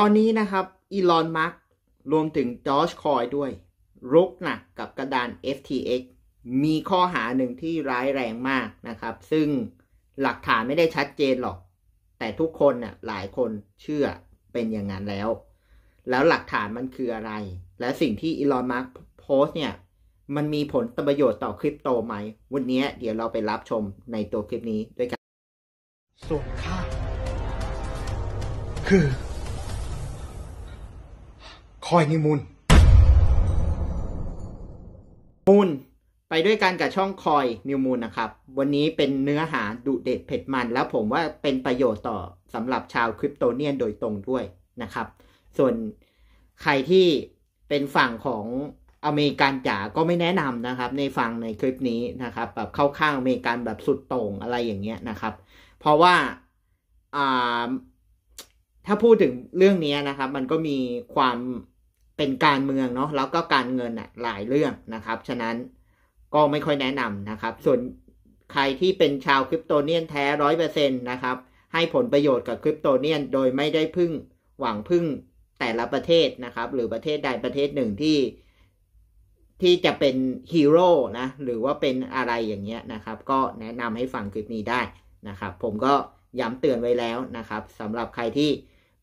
ตอนนี้นะครับอีลอนมาร์กรวมถึงจอชคอยด้วยรุกหนักกับกระดาน FTX มีข้อหาหนึ่งที่ร้ายแรงมากนะครับ ซึ่งหลักฐานไม่ได้ชัดเจนหรอก แต่ทุกคนน่ะหลายคนเชื่อเป็นอย่างนั้นแล้ว แล้วหลักฐานมันคืออะไร และสิ่งที่อีลอนมาร์กโพสเนี่ย มันมีผลประโยชน์ต่อคริปโตไหม วันนี้เดี๋ยวเราไปรับชมในตัวคลิปนี้ด้วยกันส่วนค่าคือคอยนิมูลมูลไปด้วยกันกับช่องคอยนิวมูลนะครับ วันนี้เป็นเนื้อหาดุเด็ด เผ็ดมัน แล้วผมว่าเป็นประโยชน์ต่อสำหรับชาวคริปโตเนียนโดยตรงด้วยนะครับ ส่วนใครที่เป็นฝั่งของอเมริกันจ๋าก็ไม่แนะนำนะครับ ในฟังในคลิปนี้นะครับ แบบเข้าข้างอเมริกันแบบสุดโต่งอะไรอย่างเงี้ยนะครับ เพราะว่าถ้าพูดถึงเรื่องนี้นะครับ มันก็มีความเป็นการเมืองเนาะแล้วก็การเงินอ่ะหลายเรื่องนะครับ ฉะนั้นก็ไม่ค่อยแนะนำนะครับ ส่วนใครที่เป็นชาวคริปโตเนียนแท้ร้อยเปอร์เซ็นต์นะครับให้ผลประโยชน์กับคริปโตเนียนโดยไม่ได้พึ่งหวังพึ่งแต่ละประเทศนะครับหรือประเทศใดประเทศหนึ่งที่ ที่จะเป็นฮีโร่นะหรือว่าเป็นอะไรอย่างเงี้ยนะครับ ก็แนะนำให้ฟังคลิปนี้ได้นะครับ ผมก็ย้ำเตือนไว้แล้วนะครับสำหรับใครที่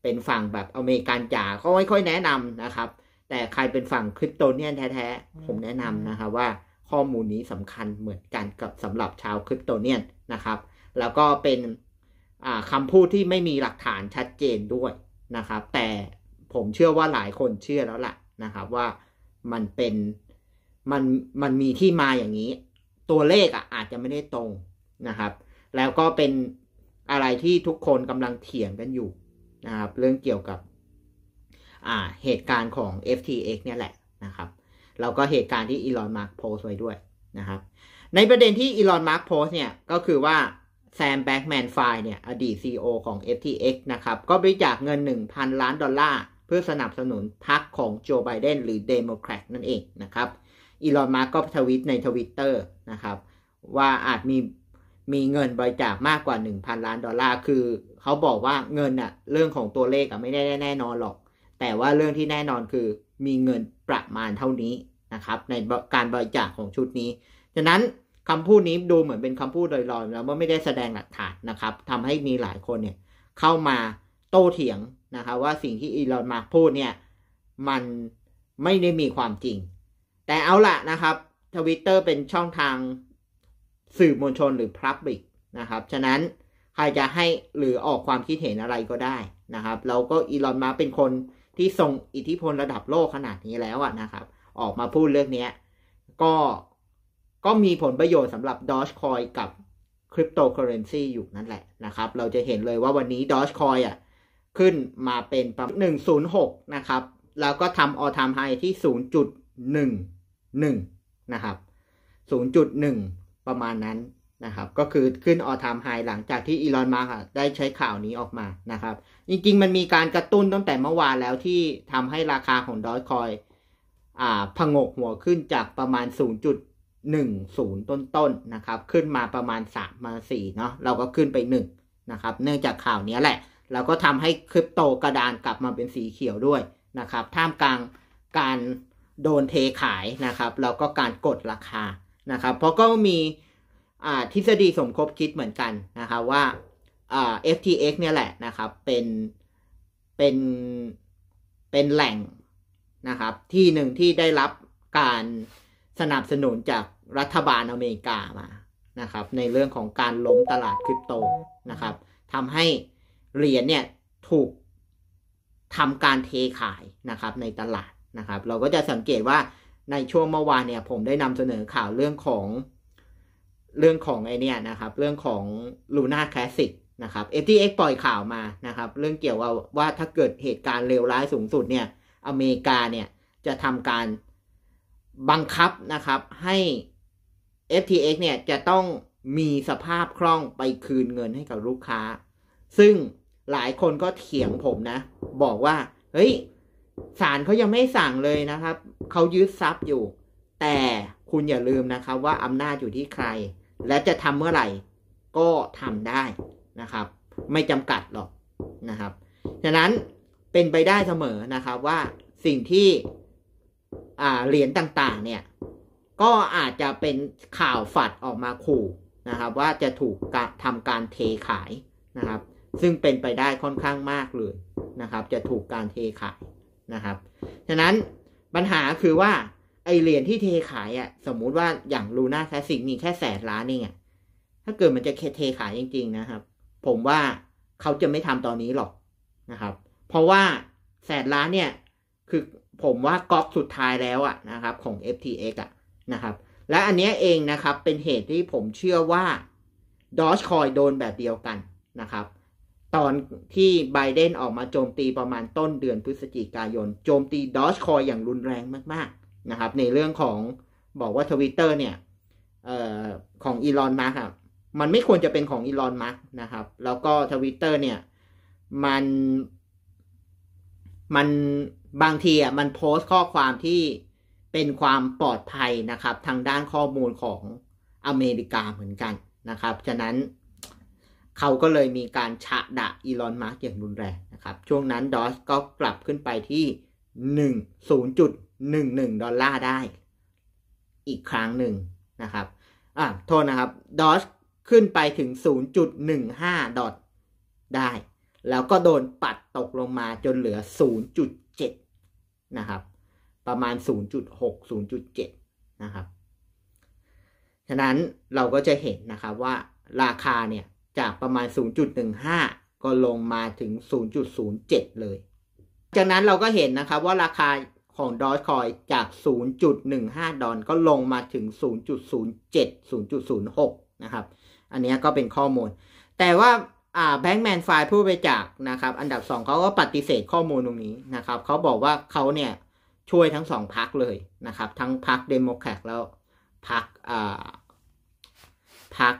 เป็นฝั่งแบบอเมริกันจ๋าก็ไม่ค่อยแนะนำนะครับแต่ใครเป็นฝั่งคริปโตเนียนแท้ๆผมแนะนำนะครับว่าข้อมูลนี้สำคัญเหมือนกันกับสำหรับชาวคริปโตเนียนนะครับ แล้วก็เป็นคำพูดที่ไม่มีหลักฐานชัดเจนด้วยนะครับ แต่ผมเชื่อว่าหลายคนเชื่อแล้วล่ะนะครับ ว่ามันเป็นมันมันมีที่มาอย่างนี้ ตัวเลขอ่ะอาจจะไม่ได้ตรงนะครับ แล้วก็เป็นอะไรที่ทุกคนกำลังเถียงกันอยู่นะครับเรื่องเกี่ยวกับ่า เหตุการณ์ของ FTX เนี่ยแหละนะครับ เราก็เหตุการณ์ที่อีลอน มาร์กโพสไว้ด้วยนะครับ ในประเด็นที่อีลอน มาร์กโพสเนี่ย ก็คือว่าแซม แบ็กแมน ไฟเนี่ยอดีต CEO ของ FTX นะครับ ก็บริจาคเงิน 1,000 ล้านดอลลาร์ เพื่อสนับสนุนพรรคของโจ ไบเดนหรือเดโมแครตนั่นเองนะครับ อีลอน มาร์กก็ทวิตในทวิตเตอร์นะครับ ว่าอาจมีมีเงินบริจาคมากกว่า 1,000 ล้านดอลลาร์ คือ เขาบอกว่าเงินอะเรื่องของตัวเลขอะไม่ได้แน่นอนหรอกแต่ว่าเรื่องที่แน่นอนคือมีเงินประมาณเท่านี้นะครับ ในการบริจาคของชุดนี้ดังนั้นคำพูดนี้ดูเหมือนเป็นคำพูดลอยๆแล้วว่าไม่ได้แสดงหลักฐานนะครับทำให้มีหลายคนเนี่ยเข้ามาโต้เถียงนะครับว่าสิ่งที่อีลอนมาพูดเนี่ยมันไม่ได้มีความจริง แต่เอาละนะครับทวิตเตอร์เป็นช่องทางสื่อมวลชนหรือลับบิกนะครับ ฉะนั้นใครจะให้หรือออกความคิดเห็นอะไรก็ได้นะครับ เราก็อีลอนมาเป็นคนที่ทรงอิทธิพลระดับโลกขนาดนี้แล้วอะนะครับ ออกมาพูดเรื่องนี้ก็ก็มีผลประโยชน์สำหรับ Dogecoin กับคริปโตเคอเรนซีอยู่นั่นแหละนะครับเราจะเห็นเลยว่าวันนี้ Dogecoin อะขึ้นมาเป็นประมาณ106 นะครับ แล้วก็ทำออทามไฮที่ 0.11 นะครับ 0.1 ประมาณนั้นนะครับ ก็คือขึ้นออทามไฮหลังจากที่อีลอนมาร์ได้ใช้ข่าวนี้ออกมานะครับจริงๆ มันมีการกระตุ้นตั้งแต่เมื่อวานแล้วที่ทำให้ราคาของดอยคอยอพงกหัวขึ้นจากประมาณ 0.10 ต้นๆนนะครับ ขึ้นมาประมาณ 3 มา 4 เนาะเราก็ขึ้นไป 1 นะครับ เนื่องจากข่าวนี้แหละ เราก็ทำให้คริปโตกระดานกลับมาเป็นสีเขียวด้วยนะครับ ท่ามกลางการโดนเทขายนะครับ แล้วก็การกดราคานะครับ เพราะก็มีทฤษฎีสมคบคิดเหมือนกันนะครับว่าอ่า FTX เนี่ยแหละนะครับเป็นเป็นเป็นแหล่งนะครับ ที่หนึ่งที่ได้รับการสนับสนุนจากรัฐบาลอเมริกามานะครับ ในเรื่องของการล้มตลาดคริปโตนะครับทำให้เหรียญเนี่ย ถูกทำการเทขายนะครับในตลาดนะครับ เราก็จะสังเกตว่าในช่วงเมื่อวานเนี่ยผมได้นำเสนอข่าวเรื่องของเรื่องของไอเนี่ยนะครับ เรื่องของลูน่าคลาสสิกนะครับ FTX ปล่อยข่าวมานะครับ เรื่องเกี่ยวกับว่าถ้าเกิดเหตุการณ์เลวร้ายสูงสุดเนี่ย อเมริกาเนี่ยจะทำการบังคับนะครับให้ FTX เนี่ยจะต้องมีสภาพคล่องไปคืนเงินให้กับลูกค้า ซึ่งหลายคนก็เถียงผมนะ บอกว่า เฮ้ย ศาลเขายังไม่สั่งเลยนะครับ เขายึดทรัพย์อยู่ แต่คุณอย่าลืมนะครับว่าอำนาจอยู่ที่ใคร และจะทำเมื่อไหร่ก็ทำได้นะครับไม่จำกัดหรอกนะครับฉะนั้นเป็นไปได้เสมอนะครับว่าสิ่งที่เหรียญต่างๆเนี่ย ก็อาจจะเป็นข่าวฝัดออกมาขู่นะครับ ว่าจะถูกทำการเทขายนะครับ ซึ่งเป็นไปได้ค่อนข้างมากเลยนะครับ จะถูกการเทขายนะครับฉะนั้น ปัญหาคือว่าไอเหรียญที่เทขายอะ่ะสมมุติว่าอย่างลูน่าแคสิกมีแค่แสนล้านเนี่ยถ้าเกิดมันจะเทขายจริง ๆ นะครับผมว่าเขาจะไม่ทำตอนนี้หรอกนะครับ เพราะว่าแสนล้านเนี่ยคือผมว่าก๊อกสุดท้ายแล้วอะนะครับ ของ FTX อะนะครับ และอันนี้เองนะครับ เป็นเหตุที่ผมเชื่อว่าดอชคอยโดนแบบเดียวกันนะครับ ตอนที่ไบเดนออกมาโจมตีประมาณต้นเดือนพฤศจิกายน โจมตีดอชคอยอย่างรุนแรงมากๆ นะครับ ในเรื่องของบอกว่าทวิตเตอร์เนี่ยออของอีลอนมาร์กมันไม่ควรจะเป็นของอีลอนมัสนะครับ แล้วก็ทวิตเตอร์เนี่ย มันมันบางทีอ่ะมันโพสต์ข้อความที่เป็นความปลอดภัยนะครับ ทางด้านข้อมูลของอเมริกาเหมือนกันนะครับ ฉะนั้นเขาก็เลยมีการฉะดะอีลอนมาร์กอย่างรุนแรงนะครับ ช่วงนั้นดอสก็กลับขึ้นไปที่10.11 ดอลลาร์ได้ อีกครั้งหนึ่งนะครับอ่ะโทษนะครับดอสขึ้นไปถึง 0.15 ดอทได้ แล้วก็โดนปัดตกลงมาจนเหลือ 0.7 นะครับ ประมาณ 0.6 0.7 นะครับ ฉะนั้นเราก็จะเห็นนะครับว่าราคาเนี่ย จากประมาณ 0.15 ก็ลงมาถึง 0.07 เลย จากนั้นเราก็เห็นนะครับว่าราคาของดอทคอยจาก 0.15 ดอนก็ลงมาถึง 0.07 0.06 นะครับอันนี้ก็เป็นข้อมูล แต่ว่าแบงก์แมนไฟผู้บริจาคนะครับ อันดับ 2เขาก็ปฏิเสธข้อมูลตรงนี้นะครับ เขาบอกว่าเขาเนี่ยช่วยทั้งสองพักเลยนะครับ ทั้งพักเดโมแครตแล้วพักพัก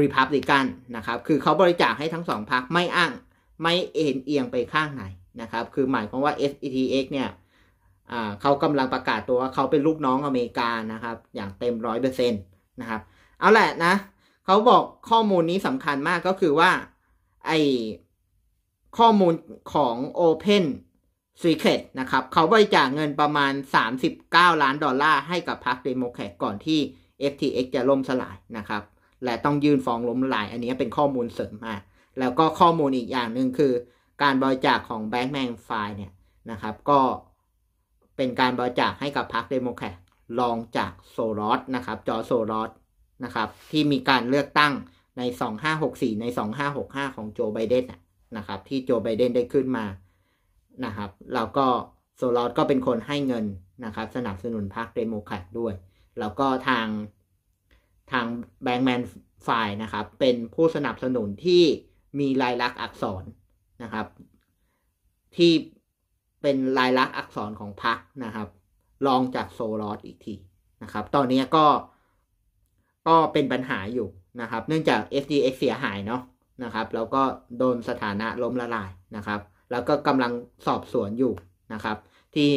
รีพับลิกันนะครับ คือเขาบริจาคให้ทั้งสองพักไม่อ้าง ไม่เอ็นเอียงไปข้างไหนนะครับ คือหมายความว่า SETX เนี่ยเขากำลังประกาศตัวว่าเขาเป็นลูกน้องอเมริกานะครับ อย่างเต็มร้อยเปอร์เซ็นต์นะครับ เอาแหละนะเขาบอกข้อมูลนี้สำคัญมากก็คือว่าไอข้อมูลของ Open Secret นะครับเขาบริจาคเงินประมาณ 39 ล้านดอลลาร์ให้กับพรรคเดโมแครตก่อนที่ FTX จะล่มสลายนะครับ และต้องยื่นฟ้องล้มลาย อันนี้เป็นข้อมูลเสริมมาแล้วก็ข้อมูลอีกอย่างหนึ่งคือ การบริจาคของแบงก์แมนไฟเนี่ยนะครับก็เป็นการบริจาคให้กับพรรคเดโมแครตรองจากโซลอสนะครับจอโซลอสนะครับที่มีการเลือกตั้งใน 2564 ใน 2565 ของโจไบเดนนะครับ ที่โจไบเดนได้ขึ้นมานะครับแล้วก็โซลอสก็เป็นคนให้เงินนะครับสนับสนุนพรรคเดโมแครตด้วย แล้วก็ทางทางแบงแมนฝ่ายนะครับ เป็นผู้สนับสนุนที่มีลายลักษณ์อักษรนะครับ ที่เป็นลายลักษณ์อักษรของพรรคนะครับรองจากโซลอสอีกที นะครับ ตอนนี้ก็ก็เป็นปัญหาอยู่นะครับ เนื่องจาก FTX เสียหายเนาะนะครับ แล้วก็โดนสถานะล้มละลายนะครับ แล้วก็กำลังสอบสวนอยู่นะครับ ที่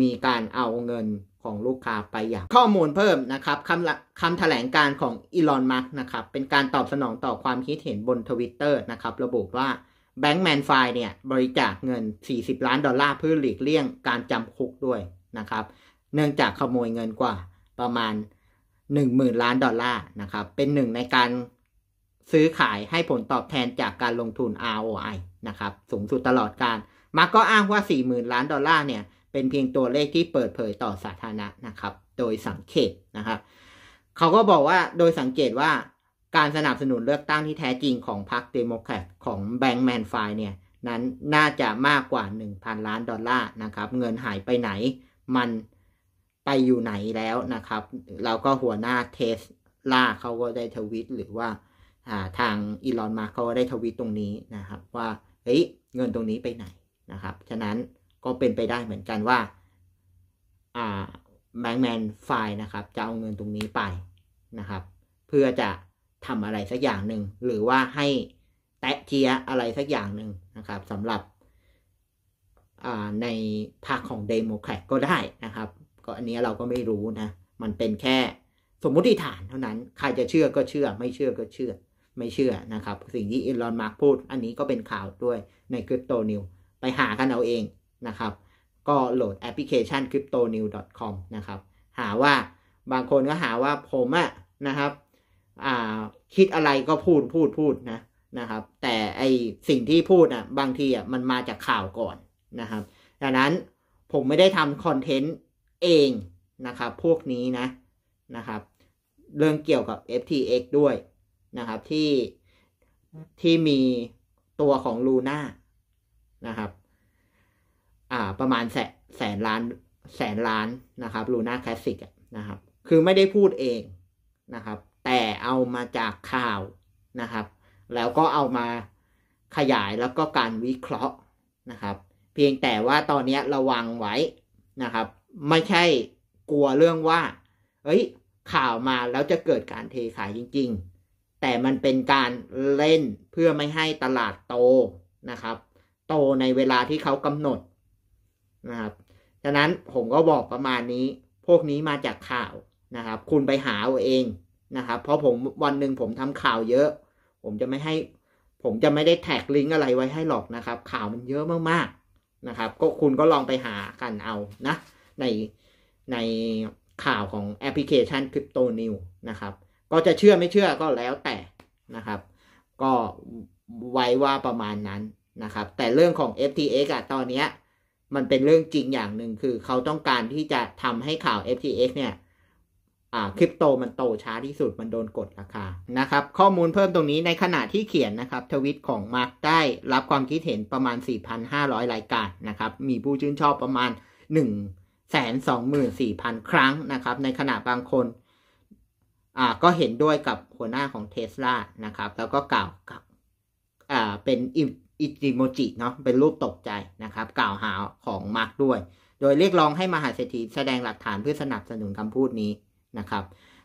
มีการเอาเงินของลูกค้าไปอย่าง ข้อมูลเพิ่มนะครับคำคำถแถลงการของอีลอนมัสนะครับ เป็นการตอบสนองต่อความคิดเห็นบนทวิตเตอร์นะครับ ระบุว่าแบงก์แมนไฟเนี่ย บริจาคเงิน 40 ล้านดอลลาร์ เพื่อหลีกเลี่ยงการจำคุกด้วยนะครับ เนื่องจากขโมยเงินกว่าประมาณ1 0,000 ล้านดอลลาร์นะครับ เป็นหนึ่งในการซื้อขายให้ผลตอบแทนจากการลงทุน ROI นะครับ สูงสุดตลอดการ มาร์ก็อ้างว่า40,000 ล้านดอลลาร์เนี่ย เป็นเพียงตัวเลขที่เปิดเผยต่อสาธารณะนะครับ โดยสังเกตนะครับ เขาก็บอกว่าโดยสังเกตว่าการสนับสนุนเลือกตั้งที่แท้จริงของพรรคเดโมแครตของแบงก์แมนไฟเนี่ย นั้นน่าจะมากกว่า 1,000 ล้านดอลลาร์นะครับ เงินหายไปไหนมันไปอยู่ไหนแล้วนะครับ เราก็หัวหน้าเทสลาเขาก็ได้ทวิตหรือว่าทางอีลอนมาเขาก็ได้ทวิตตรงนี้นะครับ ว่าเฮ้ยเงินตรงนี้ไปไหนนะครับ ฉะนั้นก็เป็นไปได้เหมือนกันว่าแบงแมนไฟนะครับจะเอาเงินตรงนี้ไปนะครับเพื่อจะทำอะไรสักอย่างหนึ่งหรือว่าให้แตะเทียอะไรสักอย่างหนึ่งนะครับสำหรับในภาคของเดโมแครตก็ได้นะครับก็อันนี้เราก็ไม่รู้นะ มันเป็นแค่สมมุติฐานเท่านั้น ใครจะเชื่อก็เชื่อ ไม่เชื่อก็เชื่อ ไม่เชื่อนะครับ สิ่งที่อีลอนมาร์กพูด อันนี้ก็เป็นข่าวด้วยในคริปโตนิว ไปหากันเอาเองนะครับก็โหลดแอปพลิเคชัน cryptonew.com นะครับ หาว่า บางคนก็หาว่าผมอะนะครับคิดอะไรก็พูด พูดพูดนะ นะครับ แต่ไอสิ่งที่พูดอะบางทีอะมันมาจากข่าวก่อนนะครับ ดังนั้นผมไม่ได้ทำคอนเทนต์เองนะครับพวกนี้นะนะครับ เรื่องเกี่ยวกับ FTX ด้วยนะครับที่ที่มีตัวของลูน่านะครับอ่าประมาณแสแสนล้านแสนล้านนะครับลูน่าคลาสสิกนะครับคือไม่ได้พูดเองนะครับ แต่เอามาจากข่าวนะครับ แล้วก็เอามาขยายแล้วก็การวิเคราะห์นะครับ เพียงแต่ว่าตอนนี้ระวังไว้นะครับไม่ใช่กลัวเรื่องว่าเอ้ย ข่าวมาแล้วจะเกิดการเทขายจริงๆ แต่มันเป็นการเล่นเพื่อไม่ให้ตลาดโตนะครับ โตในเวลาที่เขากำหนดนะครับฉะนั้นผมก็บอกประมาณนี้ พวกนี้มาจากข่าวนะครับ คุณไปหาเอาเองนะครับ เพราะผมวันหนึ่งผมทำข่าวเยอะ ผมจะไม่ให้ ผมจะไม่ได้แท็กลิงก์อะไรไว้ให้หรอกนะครับ ข่าวมันเยอะมากๆนะครับ ก็คุณก็ลองไปหากันเอานะในในข่าวของแอปพลิเคชันคริปโตนิวนะครับ ก็จะเชื่อไม่เชื่อก็แล้วแต่นะครับ ก็ไว้ว่าประมาณนั้นนะครับ แต่เรื่องของ FTX อะตอนเนี้ยมันเป็นเรื่องจริงอย่างหนึ่งคือเขาต้องการที่จะทำให้ข่าว FTX เนี่ยคริปโตมันโตช้าที่สุดมันโดนกดราคานะครับ ข้อมูลเพิ่มตรงนี้ในขณะที่เขียนนะครับ ทวิตของมาร์กได้รับความคิดเห็นประมาณ4,500รายการนะครับมีผู้ชื่นชอบประมาณ1แสนสองหมื่นสี่พันครั้งนะครับในขณะบางคนก็เห็นด้วยกับหัวหน้าของเทสลานะครับ แล้วก็กล่าวเป็นอิติโมจิเนาะเป็นรูปตกใจนะครับ กล่าวหาของมาร์กด้วย โดยเรียกร้องให้มหาเศรษฐีแสดงหลักฐานเพื่อสนับสนุนคำพูดนี้นะครับ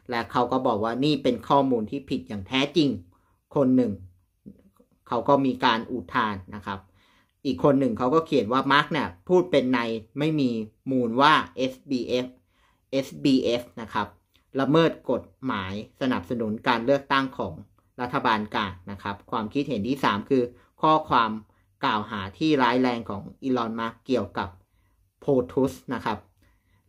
และเขาก็บอกว่านี่เป็นข้อมูลที่ผิดอย่างแท้จริงคนหนึ่ง เขาก็มีการอุทานนะครับอีกคนหนึ่งเขาก็เขียนว่ามาร์กเนี่ยพูดเป็นในไม่มีมูลว่า SBF s b f นะครับละเมิดกฎหมายสนับสนุนการเลือกตั้งของรัฐบาลกลางนะครับความคิดเห็นที่ 3 คือข้อความกล่าวหาที่ร้ายแรงของอีลอนมาร์กเกี่ยวกับโพทุสนะครับ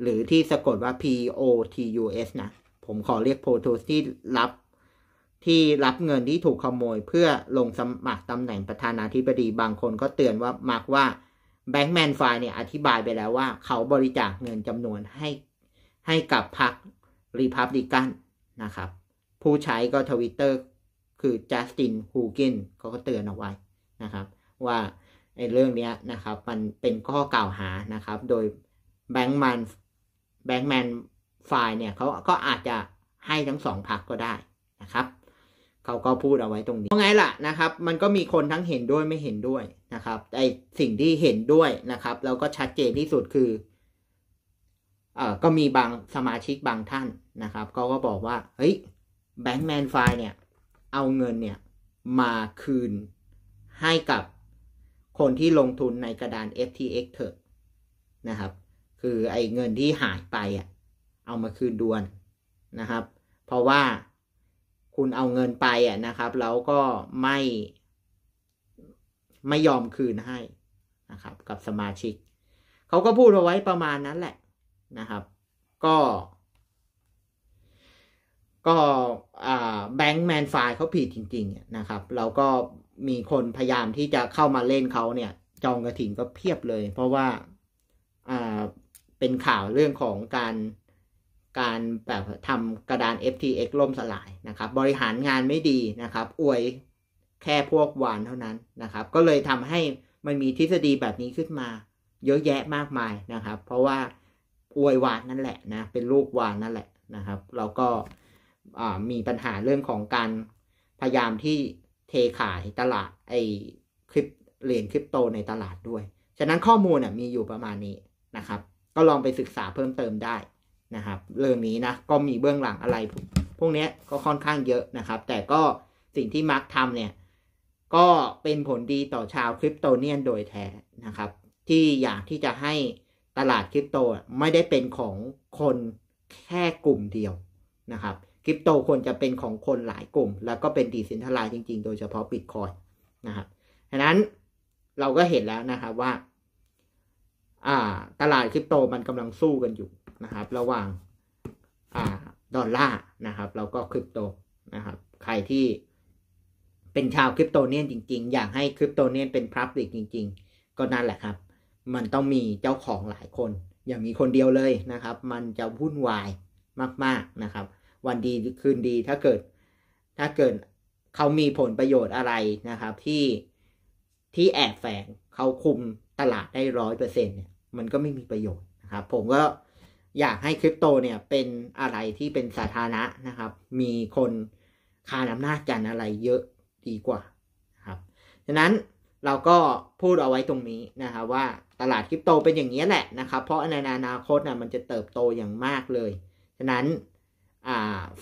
หรือที่สะกดว่า P O T U S นะผมขอเรียกโพทุสที่รับที่รับเงินที่ถูกขโมยเพื่อลงสมัครตำแหน่งประธานาธิบดี บางคนก็เตือนว่า มักว่าแบงค์แมนไฟเนี่ยอธิบายไปแล้วว่า เขาบริจาคเงินจำนวนให้ให้กับพรรครีพับลิกันนะครับ ผู้ใช้ก็ทวิตเตอร์คือจัสตินฮูกินเขาก็เตือนเอาไว้นะครับ ว่าไอ้เรื่องนี้นะครับ มันเป็นข้อกล่าวหานะครับ โดยแบงค์แมนแบงค์แมนไฟเนี่ยเขาก็อาจจะให้ทั้งสองพักก็ได้นะครับเขาก็พูดเอาไว้ตรงนี้าไงล่ะนะครับ มันก็มีคนทั้งเห็นด้วยไม่เห็นด้วยนะครับ ไอสิ่งที่เห็นด้วยนะครับ แล้วก็ชัดเจนที่สุดคือ เอ่อ ก็มีบางสมาชิกบางท่านนะครับเขาก็บอกว่า เฮ้ย แบงก์แมนไฟเนี่ย เอาเงินเนี่ยมาคืนให้กับคนที่ลงทุนในกระดาน FTX เถอะนะครับ คือไอ้เงินที่หายไปอ่ะเอามาคืนด่วนนะครับ เพราะว่าคุณเอาเงินไปอ่ะนะครับ แล้วก็ไม่ไม่ยอมคืนให้นะครับ กับสมาชิกเขาก็พูดเอาไว้ประมาณนั้นแหละนะครับ ก็ ก็แบงก์แมนไฟเขาผิดจริงๆนะครับ แล้วก็มีคนพยายามที่จะเข้ามาเล่นเขาเนี่ย จองกระถิ่นก็เพียบเลย เพราะว่าเป็นข่าวเรื่องของการการแบบทำกระดาน FTX ล่มสลายนะครับ บริหารงานไม่ดีนะครับอวยแค่พวกวานเท่านั้นนะครับ ก็เลยทำให้มันมีทฤษฎีแบบนี้ขึ้นมา เยอะแยะมากมายนะครับ เพราะว่าอวยวานนั่นแหละนะเป็นลูกวานนั่นแหละนะครับ เราก็มีปัญหาเรื่องของการพยายามที่เทขายตลาดไอคลิปเหรียญคริปโตในตลาดด้วย ฉะนั้นข้อมูลมีอยู่ประมาณนี้นะครับ ก็ลองไปศึกษาเพิ่มเติมได้นะครับเรื่องนี้นะก็มีเบื้องหลังอะไร พวกนี้ก็ค่อนข้างเยอะนะครับ แต่ก็สิ่งที่มาร์กทำเนี่ยก็เป็นผลดีต่อชาวคริปโตเนียนโดยแท้นะครับที่อยากที่จะให้ตลาดคริปโตไม่ได้เป็นของคนแค่กลุ่มเดียวนะครับคริปโตควรจะเป็นของคนหลายกลุ่ม แล้วก็เป็นดีสซนทลไล์จริง ๆ โดยเฉพาะบิตคอยนะครับฉะนั้นเราก็เห็นแล้วนะครับว่าอ่าตลาดคริปโตมันกำลังสู้กันอยู่นะครับระหว่างอ่าดอลลาร์นะครับแล้วก็คริปโตนะครับใครที่เป็นชาวคริปโตเนียนจริงๆอยากให้คริปโตเนียนเป็นพับลิกจริง ๆ ก็นั่นแหละครับ มันต้องมีเจ้าของหลายคน อย่ามีคนเดียวเลยนะครับ มันจะวุ่นวายมากๆนะครับวันดีคืนดีถ้าเกิด ถ้าเกิดเขามีผลประโยชน์อะไรนะครับ ที่ที่แอบแฝงเขาคุมตลาดได้ร้อยเปอร์เซ็นต์เนี่ยมันก็ไม่มีประโยชน์นะครับผมก็อยากให้คริปโตเนี่ยเป็นอะไรที่เป็นสาธารณะนะครับ มีคนคานอำนาจกันอะไรเยอะดีกว่าครับฉะนั้นเราก็พูดเอาไว้ตรงนี้นะครับ ว่าตลาดคริปโตเป็นอย่างนี้แหละนะครับ เพราะในอนาคตนะมันจะเติบโตอย่างมากเลยฉะนั้น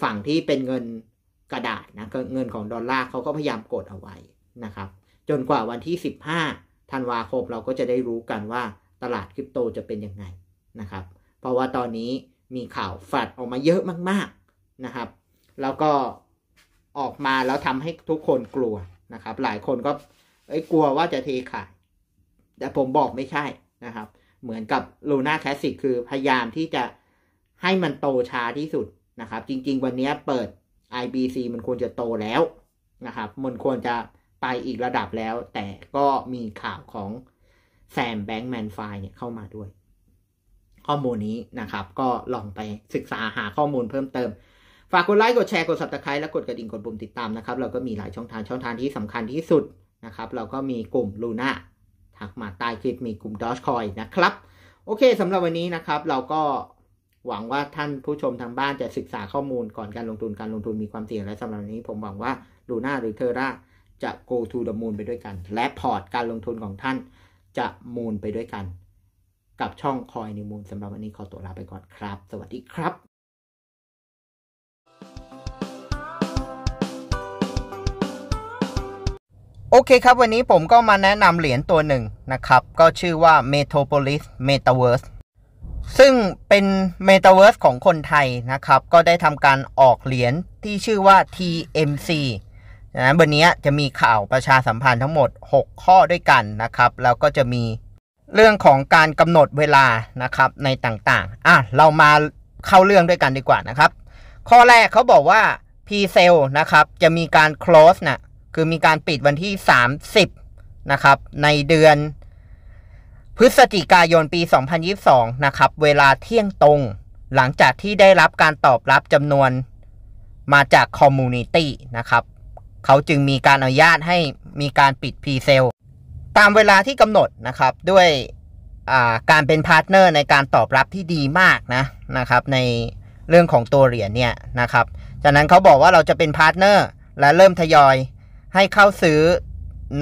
ฝั่งที่เป็นเงินกระดาษนะเงินของดอลลาร์เขาก็พยายามกดเอาไว้นะครับ จนกว่าวันที่ 15ธันวาคมเราก็จะได้รู้กันว่าตลาดคริปโตจะเป็นยังไงนะครับเพราะว่าตอนนี้มีข่าวฝัดออกมาเยอะมากๆนะครับ แล้วก็ออกมาแล้วทำให้ทุกคนกลัวนะครับ หลายคนก็เอ้ยกลัวว่าจะเทขาย แต่ผมบอกไม่ใช่นะครับ เหมือนกับลูน่าแคสสิกคือพยายามที่จะให้มันโตช้าที่สุดนะครับ จริงๆวันนี้เปิด IBC มันควรจะโตแล้วนะครับ มันควรจะไปอีกระดับแล้ว แต่ก็มีข่าวของแซมแบงค์แมนไฟเนี่ยเข้ามาด้วยข้อมูลนี้นะครับ ก็ลองไปศึกษาหาข้อมูลเพิ่มเติม ฝากกดไลค์กดแชร์กด subscribe และกดกระดิ่งกดปุ่มติดตามนะครับ เราก็มีหลายช่องทางช่องทางที่สำคัญที่สุดนะครับเราก็มีกลุ่มลูน่าทักมาใต้คลิปมีกลุ่มดอชคอยนะครับโอเคสำหรับวันนี้นะครับ เราก็หวังว่าท่านผู้ชมทางบ้านจะศึกษาข้อมูลก่อนการลงทุนการลงทุนมีความเสี่ยงและสำหรับวันนี้ผมหวังว่าลูน่าหรือเทอร่าจะ go to the moon ไปด้วยกันและพอร์ตการลงทุนของท่านจะมูลไปด้วยกันกับช่องคอยนิมูลสำหรับวันนี้ขอตัวลาไปก่อนครับ สวัสดีครับ โอเคครับวันนี้ผมก็มาแนะนำเหรียญตัวหนึ่งนะครับ ก็ชื่อว่า Metropolis Metaverse ซึ่งเป็น Metaverse ของคนไทยนะครับ ก็ได้ทำการออกเหรียญที่ชื่อว่า TMC นะวันนี้จะมีข่าวประชาสัมพันธ์ทั้งหมด 6 ข้อด้วยกันนะครับ แล้วก็จะมีเรื่องของการกำหนดเวลานะครับในต่างๆ อ่ะ เรามาเข้าเรื่องด้วยกันดีกว่านะครับ ข้อแรกเขาบอกว่า p s e l นะครับจะมีการ close นะคือมีการปิดวันที่ 30 นะครับ ในเดือนพฤศจิกายนปี 2022 นะครับ เวลาเที่ยงตรง หลังจากที่ได้รับการตอบรับจำนวนมาจากคอมมูนิตี้นะครับเขาจึงมีการอนุญาตให้มีการปิด p s l l ตามเวลาที่กำหนดนะครับด้วยการเป็นพาร์ทเนอร์ในการตอบรับที่ดีมากนะนะครับ ในเรื่องของตัวเหรียญเนี่ยนะครับจากนั้นเขาบอกว่าเราจะเป็นพาร์ทเนอร์และเริ่มทยอยให้เข้าซื้อ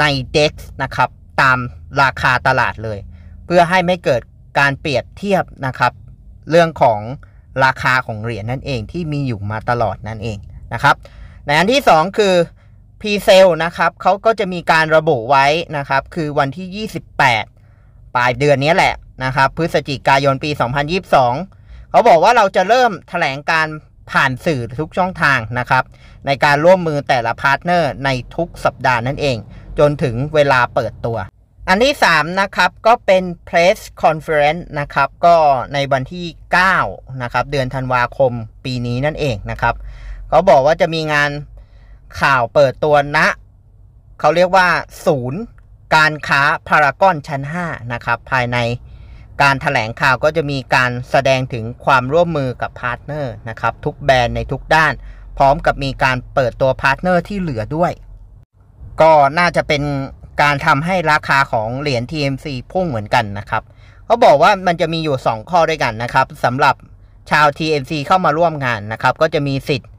ใน DEX นะครับ ตามราคาตลาดเลย เพื่อให้ไม่เกิดการเปรียบเทียบนะครับเรื่องของราคาของเหรียญนั่นเองที่มีอยู่มาตลอดนั่นเองนะครับ ในอันที่ 2 คือพรีเซลนะครับ เขาก็จะมีการระบุไว้นะครับ คือวันที่ 28 ปลายเดือนนี้แหละนะครับ พฤศจิกายนปี 2022 เขาบอกว่าเราจะเริ่มแถลงการผ่านสื่อทุกช่องทางนะครับ ในการร่วมมือแต่ละพาร์ทเนอร์ในทุกสัปดาห์นั่นเอง จนถึงเวลาเปิดตัว อันที่3นะครับก็เป็น press conference นะครับ ก็ในวันที่ 9 นะครับ เดือนธันวาคมปีนี้นั่นเองนะครับเขาบอกว่าจะมีงานข่าวเปิดตัวณนะเขาเรียกว่าศูนย์การค้าพารากอนชั้น5นะครับภายในการถแถลงข่าวก็จะมีการแสดงถึงความร่วมมือกับพาร์ทเนอร์นะครับทุกแบรนด์ในทุกด้าน พร้อมกับมีการเปิดตัวพาร์ทเนอร์ที่เหลือด้วย ก็น่าจะเป็นการทำให้ราคาของเหรียญ TMC พุ่งเหมือนกันนะครับเขาบอกว่ามันจะมีอยู่ 2 ข้อด้วยกันนะครับสำหรับชาว TMC เข้ามาร่วมงานนะครับก็จะมีสิทธิ์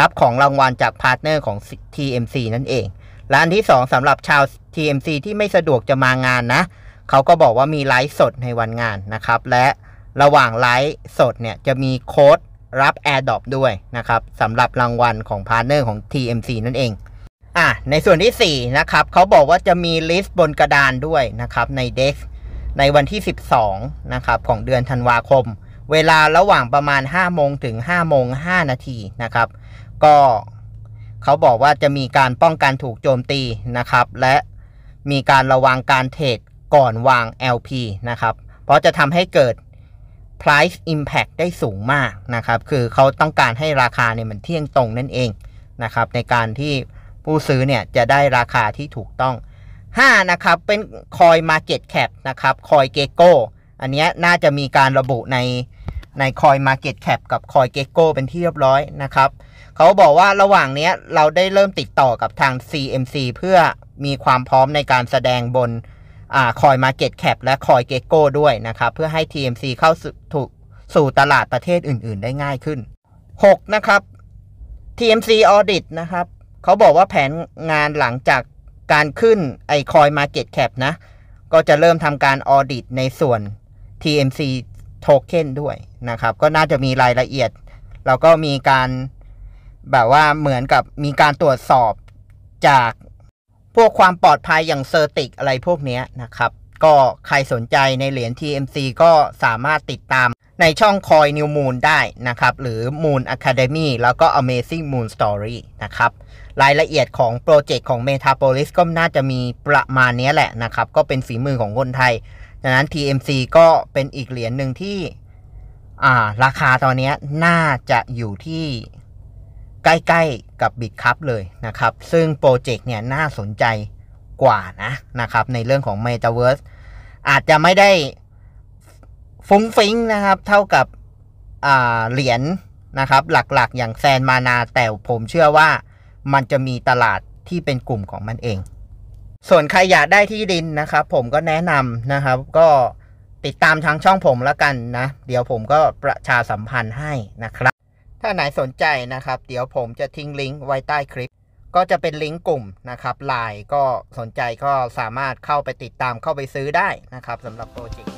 รับของรางวัลจากพาร์ทเนอร์ของ TMC นั่นเองและอันที่ 2 สำหรับชาว TMC ที่ไม่สะดวกจะมางานนะเขาก็บอกว่ามีไลฟ์สดในวันงานนะครับ และระหว่างไลฟ์สดเนี่ยจะมีโค้ด รับ Air d r o p ด้วยนะครับสำหรับรางวัลของพาร์ทเนอร์ของ TMC นั่นเอง อ่ะในส่วนที่4นะครับเขาบอกว่าจะมีลิสต์บนกระดานด้วยนะครับใน DEX ในวันที่ 12นะครับของเดือนธันวาคม เวลาระหว่างประมาณ5โมงถึง5โมง 5 นาทีนะครับก็เขาบอกว่าจะมีการป้องกันถูกโจมตีนะครับ และมีการระวังการเทรดก่อนวาง LP นะครับ เพราะจะทำให้เกิด price impact ได้สูงมากนะครับ คือเขาต้องการให้ราคาเนี่ยมันเที่ยงตรงนั่นเองนะครับ ในการที่ผู้ซื้อเนี่ยจะได้ราคาที่ถูกต้อง 5 นะครับเป็นคอย Market Cap นะครับคอยเกโก้อันนี้น่าจะมีการระบุในในคอย Market Cap กับคอยเกโก้เป็นที่เรียบร้อยนะครับเขาบอกว่าระหว่างนี้เราได้เริ่มติดต่อกับทาง CMC เพื่อมีความพร้อมในการแสดงบนอคอยมาเก็ตแคปและคอยเกโก้ด้วยนะครับ เพื่อให้ TMC เข้าสู่สู่ตลาดประเทศอื่น ๆ ได้ง่ายขึ้น 6. นะครับ TMC Audit นะครับ เขาบอกว่าแผนงานหลังจากการขึ้นไอคอยมาเก็ตแคปนะ ก็จะเริ่มทำการออดิตในส่วน TMC Token ด้วยนะครับ ก็น่าจะมีรายละเอียดแล้วก็มีการแบบว่าเหมือนกับมีการตรวจสอบจากพวกความปลอดภัยอย่างเซอร์ติกอะไรพวกนี้นะครับ ก็ใครสนใจในเหรียญ TMC ก็สามารถติดตามในช่องคอยนิวมู o ได้นะครับ หรือ Moon Academy แล้วก็ Amazing Moon Story นะครับ รายละเอียดของโปรเจกต์ของ Metapolis ก็น่าจะมีประมาณนี้แหละนะครับ ก็เป็นฝีมือของคนไทยดังนั้น TMC ก็เป็นอีกเหรียญหนึ่งที่ราคาตอนนี้น่าจะอยู่ที่ใกล้ๆกับบิกคัพเลยนะครับ ซึ่งโปรเจกต์เนี่ย น่าสนใจกว่านะนะครับในเรื่องของ m e t a เวิร์สอาจจะไม่ได้ ฟุ้งฟิ้งนะครับเท่ากับเหรียญนะครับ หลักๆ อย่างแซนมานาแต่ผมเชื่อว่ามันจะมีตลาดที่เป็นกลุ่มของมันเอง ส่วนใครอยากได้ที่ดินนะครับ ผมก็แนะนำนะครับก็ติดตามทางช่องผมแล้วกันนะ เดี๋ยวผมก็ประชาสัมพันธ์ให้นะครับถ้าไหนสนใจนะครับ เดี๋ยวผมจะทิ้งลิงก์ไว้ใต้คลิป ก็จะเป็นลิงก์กลุ่มนะครับไลน์ก็สนใจก็สามารถเข้าไปติดตามเข้าไปซื้อได้นะครับสำหรับโปรเจกต์